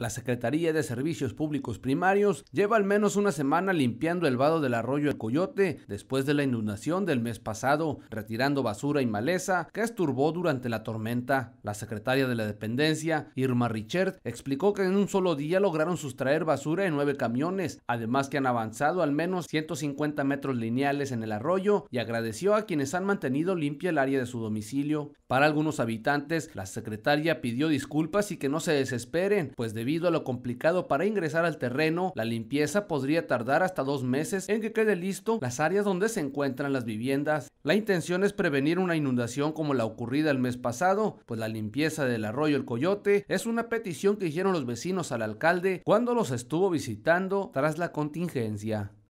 La Secretaría de Servicios Públicos Primarios lleva al menos una semana limpiando el vado del arroyo El Coyote después de la inundación del mes pasado, retirando basura y maleza que esturbó durante la tormenta. La secretaria de la dependencia, Irma Richard, explicó que en un solo día lograron sustraer basura en nueve camiones, además que han avanzado al menos 150 metros lineales en el arroyo y agradeció a quienes han mantenido limpia el área de su domicilio. Para algunos habitantes, la secretaria pidió disculpas y que no se desesperen, pues debido debido a lo complicado para ingresar al terreno, la limpieza podría tardar hasta dos meses en que quede listo las áreas donde se encuentran las viviendas. La intención es prevenir una inundación como la ocurrida el mes pasado, pues la limpieza del arroyo El Coyote es una petición que hicieron los vecinos al alcalde cuando los estuvo visitando tras la contingencia.